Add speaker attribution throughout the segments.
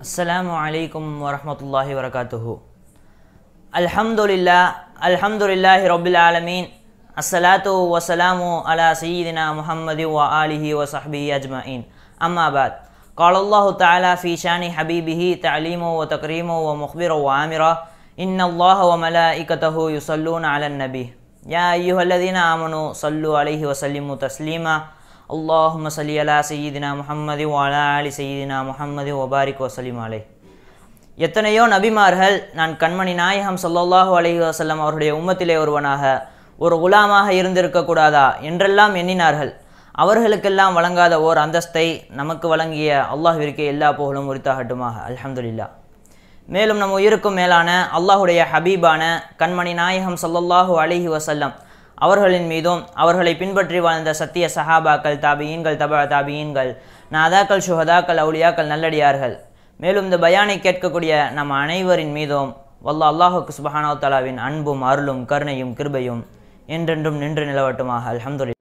Speaker 1: السلام عليكم ورحمة الله وبركاته الحمد لله الحمد لله رب العالمين الصلاة والسلام على سيدنا محمد وآله وصحبه أجمعين أما بعد قال الله تعالى في شان حبيبه تعليمه وتكريمه ومخبره وآمره إن الله وملائكته يصلون على النبي يا أيها الذين آمنوا صلوا عليه وسلموا تسليما اللهم சலி அலா سيدنا முஹம்மதி வாலா அலி سيدنا محمد ஒபாரிக் வசலிம் عليه எத்தனையோ நபிமார்கள் நான் கண்மணி நாயகம் சொல்லல்லாஹு அலஹி வசல்லம் அவருடைய உம்மத்திலே ஒருவனாக ஒரு குலாமாக இருந்திருக்கக்கூடாதா என்றெல்லாம் எண்ணினார்கள் அவர்களுக்கெல்லாம் வழங்காத ஓர் அந்தஸ்தை நமக்கு வழங்கிய அல்லாஹிற்கு எல்லா புகழும் உரித்தாகட்டுமாக அலமதுல்லா மேலும் நம் உயிருக்கும் மேலான அல்லாஹுடைய ஹபீபான கண்மணி நாயகம் சொல்லல்லாஹு அலிஹி வசல்லம் அவர்களின் மீதும் அவர்களை பின்பற்றி வாழ்ந்த சத்திய சஹாபாக்கள் தாபியீன்கள் தபா தாபியீன்கள் நாதாக்கள் சுஹதாக்கள் அவுளியாக்கள் நல்லடியார்கள் மேலும் இந்த பயானை கேட்கக்கூடிய நம் அனைவரின் மீதும் வல்ல அல்லாஹுக்கு சுபஹானா தலாவின் அன்பும் அருளும் கருணையும் கிருபையும் என்றென்றும் நின்று நிலவட்டுமாக அலமதுல்ல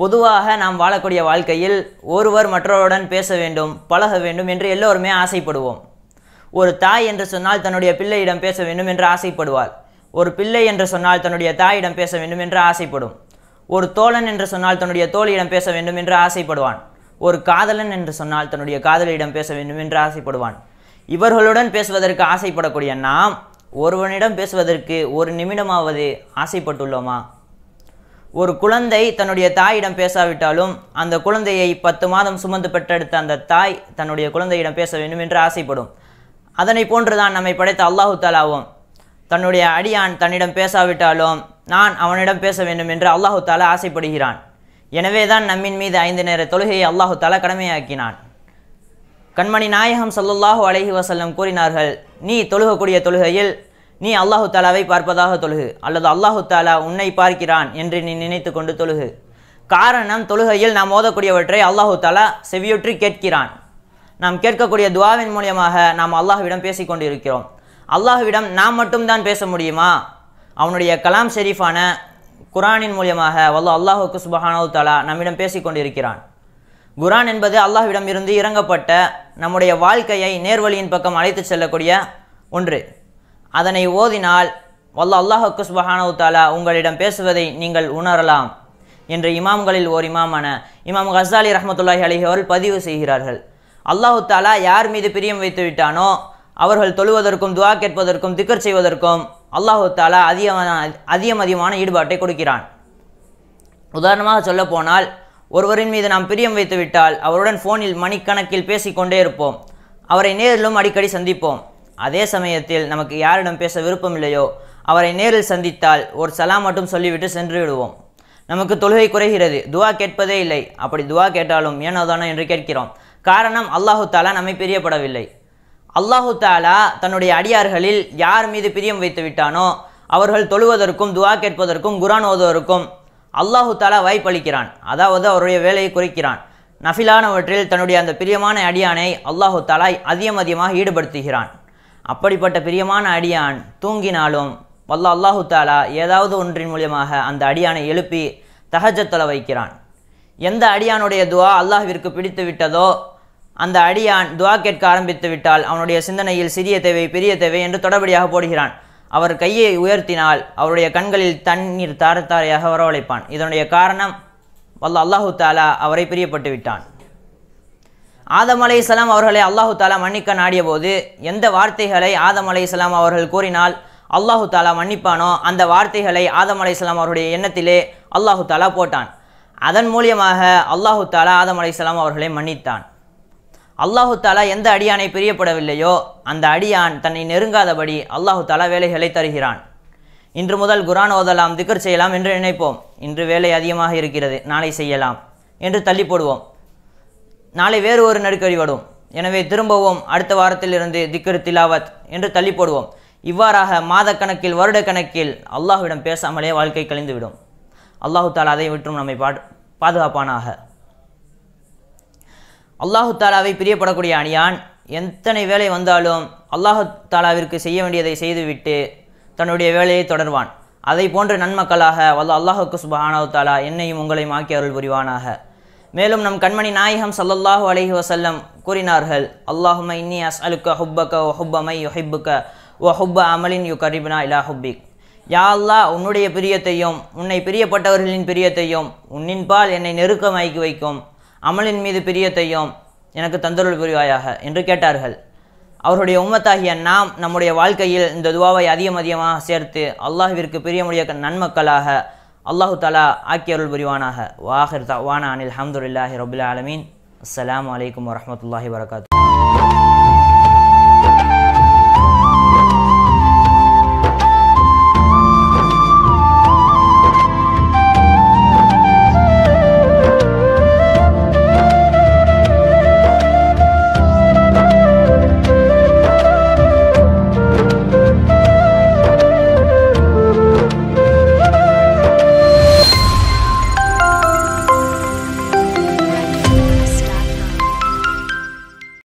Speaker 1: பொதுவாக நாம் வாழக்கூடிய வாழ்க்கையில் ஒருவர் மற்றவருடன் பேச வேண்டும் பழக வேண்டும் என்று எல்லோருமே ஆசைப்படுவோம் ஒரு தாய் என்று சொன்னால் தன்னுடைய பிள்ளையிடம் பேச வேண்டும் என்று ஆசைப்படுவார் ஒரு பிள்ளை என்று சொன்னால் தன்னுடைய தாயிடம் பேச வேண்டும் என்று ஆசைப்படும் ஒரு தோழன் என்று சொன்னால் தன்னுடைய தோழியிடம் பேச வேண்டும் என்று ஆசைப்படுவான் ஒரு காதலன் என்று சொன்னால் தன்னுடைய காதலியிடம் பேச வேண்டும் என்று ஆசைப்படுவான் இவர்களுடன் பேசுவதற்கு ஆசைப்படக்கூடிய நாம் ஒருவனிடம் பேசுவதற்கு ஒரு நிமிடமாவது ஆசைப்பட்டுள்ளோமா ஒரு குழந்தை தன்னுடைய தாயிடம் பேசாவிட்டாலும் அந்த குழந்தையை பத்து மாதம் சுமந்து பெற்றெடுத்த அந்த தாய் தன்னுடைய குழந்தையிடம் பேச வேண்டும் என்று ஆசைப்படும் அதனை போன்றுதான் நம்மை படைத்த அல்லாஹு தாலாவும் தன்னுடைய அடியான் தன்னிடம் பேசாவிட்டாலும் நான் அவனிடம் பேச வேண்டும் என்று அல்லாஹு தாலா ஆசைப்படுகிறான் எனவே தான் நம்மின் மீது ஐந்து நேர தொழுகையை அல்லாஹு தாலா கடமையாக்கினான் கண்மணி நாயகம் சல்லுல்லாஹு அலஹி வசல்லம் கூறினார்கள் நீ தொழுகக்கூடிய தொழுகையில் நீ அல்லாஹு தாலாவை பார்ப்பதாக தொழுகு அல்லது அல்லாஹு தாலா உன்னை பார்க்கிறான் என்று நீ நினைத்து கொண்டு தொழுகு காரணம் தொழுகையில் நாம் ஓதக்கூடியவற்றை அல்லாஹு தாலா செவியுற்றி கேட்கிறான் நாம் கேட்கக்கூடிய துவாவின் மூலியமாக நாம் அல்லாஹுவிடம் பேசிக்கொண்டிருக்கிறோம் அல்லாஹுவிடம் நாம் மட்டும்தான் பேச முடியுமா அவனுடைய கலாம் ஷெரீஃபான குரானின் மூலியமாக வல்ல அல்லாஹுக்கு சுபஹானவு தாலா நம்மிடம் கொண்டிருக்கிறான் குரான் என்பது அல்லாஹ்விடம் இருந்து இறங்கப்பட்ட நம்முடைய வாழ்க்கையை நேர்வழியின் பக்கம் அழைத்து செல்லக்கூடிய ஒன்று அதனை ஓதினால் வல்ல அல்லாஹுக்கு சுபஹானவு தாலா உங்களிடம் பேசுவதை நீங்கள் உணரலாம் என்று இமாம்களில் ஓர் இமாமான இமாம் ஹசாலி ரஹமத்துல்லாஹி அலிஹி அவர்கள் பதிவு செய்கிறார்கள் அல்லாஹு தாலா யார் மீது பிரியம் வைத்து விட்டானோ அவர்கள் தொழுவதற்கும் துவா கேட்பதற்கும் திக்கர் செய்வதற்கும் அல்லாஹு தாலா அதிகமான அதிகம் அதிகமான ஈடுபாட்டை கொடுக்கிறான் உதாரணமாக சொல்லப்போனால் ஒருவரின் மீது நாம் பிரியம் வைத்துவிட்டால் அவருடன் ஃபோனில் மணிக்கணக்கில் பேசிக்கொண்டே இருப்போம் அவரை நேரிலும் அடிக்கடி சந்திப்போம் அதே சமயத்தில் நமக்கு யாரிடம் பேச விருப்பம் இல்லையோ அவரை நேரில் சந்தித்தால் ஒரு சலாம் மட்டும் சொல்லிவிட்டு சென்று விடுவோம் நமக்கு தொழுகை குறைகிறது துவா கேட்பதே இல்லை அப்படி துவா கேட்டாலும் ஏனோதானோ என்று கேட்கிறோம் காரணம் அல்லாஹு தாலா நம்மை பிரியப்படவில்லை அல்லாஹு தாலா தன்னுடைய அடியார்களில் யார் மீது பிரியம் வைத்து விட்டானோ அவர்கள் தொழுவதற்கும் துவா கேட்பதற்கும் குரான் ஓதுவதற்கும் அல்லாஹு தாலா வாய்ப்பளிக்கிறான் அதாவது அவருடைய வேலையை குறைக்கிறான் நஃபிலானவற்றில் தன்னுடைய அந்த பிரியமான அடியானை அல்லாஹு தாலா அதிகம் அதிகமாக ஈடுபடுத்துகிறான் அப்படிப்பட்ட பிரியமான அடியான் தூங்கினாலும் வல்ல அல்லாஹு தாலா ஏதாவது ஒன்றின் மூலியமாக அந்த அடியானை எழுப்பி தகஜத்தொலை வைக்கிறான் எந்த அடியானுடைய துவா அல்லாஹிற்கு பிடித்து விட்டதோ அந்த அடியான் துவா கேட்க ஆரம்பித்து விட்டால் அவனுடைய சிந்தனையில் சிறிய தேவை பெரிய தேவை என்று தொடர்படியாக போடுகிறான் அவர் கையை உயர்த்தினால் அவருடைய கண்களில் தண்ணீர் தாரத்தாரையாக வரவழைப்பான் இதனுடைய காரணம் வல்ல அல்லாஹு தாலா அவரை பிரியப்பட்டு விட்டான் ஆதம் அலை இஸ்லாம் அவர்களை அல்லாஹு தாலா மன்னிக்க நாடிய போது எந்த வார்த்தைகளை ஆதம் அலை இஸ்லாம் அவர்கள் கூறினால் அல்லாஹு தாலா மன்னிப்பானோ அந்த வார்த்தைகளை ஆதம் அலை இஸ்லாம் அவருடைய எண்ணத்திலே அல்லாஹு தாலா போட்டான் அதன் மூலியமாக அல்லாஹு தாலா ஆதம் அலை இஸ்லாம் அவர்களை மன்னித்தான் அல்லாஹு தாலா எந்த அடியானை பிரியப்படவில்லையோ அந்த அடியான் தன்னை நெருங்காதபடி அல்லாஹு தாலா வேலைகளை தருகிறான் இன்று முதல் குரான் ஓதலாம் திக்கர் செய்யலாம் என்று நினைப்போம் இன்று வேலை அதிகமாக இருக்கிறது நாளை செய்யலாம் என்று தள்ளி போடுவோம் நாளை வேறு ஒரு நடுக்கடி வரும் எனவே திரும்பவும் அடுத்த வாரத்தில் இருந்து திக்கரு திலாவத் என்று தள்ளி போடுவோம் இவ்வாறாக வருட கணக்கில் அல்லாஹுவிடம் பேசாமலே வாழ்க்கை கழிந்துவிடும் அல்லாஹு தாலா அதை விட்டும் நம்மை பாதுகாப்பானாக அல்லாஹு தாலாவை பிரியப்படக்கூடிய அணியான் எத்தனை வேலை வந்தாலும் அல்லாஹு தாலாவிற்கு செய்ய வேண்டியதை செய்துவிட்டு தன்னுடைய வேலையை தொடர்வான் அதை போன்ற நன்மக்களாக வல்ல அல்லாஹுக்கு சுபஹானவு தாலா என்னையும் உங்களையும் ஆக்கி அருள் புரிவானாக மேலும் நம் கண்மணி நாயகம் சல்லல்லாஹு அலஹி வசல்லம் கூறினார்கள் அல்லாஹும இன்னி அஸ் அலுக்க ஹுப்பக்க ஒஹுப்பமை ஓ ஹுப்ப அமலின் யு கரிபினா இலா ஹுப்பிக் யா அல்லா உன்னுடைய பிரியத்தையும் உன்னை பிரியப்பட்டவர்களின் பிரியத்தையும் உன்னின்பால் என்னை நெருக்கமாக்கி வைக்கும் அமலின் மீது பிரியத்தையும் எனக்கு தந்தருள் புரிவாயாக என்று கேட்டார்கள் அவருடைய உம்மத்தாகிய நாம் நம்முடைய வாழ்க்கையில் இந்த துவாவை அதிகம் அதிகமாக சேர்த்து அல்லாஹிற்கு பிரியமுடைய நன்மக்களாக الله تعالى أكير البريوانا وآخر تعوانا عن الحمد لله رب العالمين السلام عليكم ورحمة الله وبركاته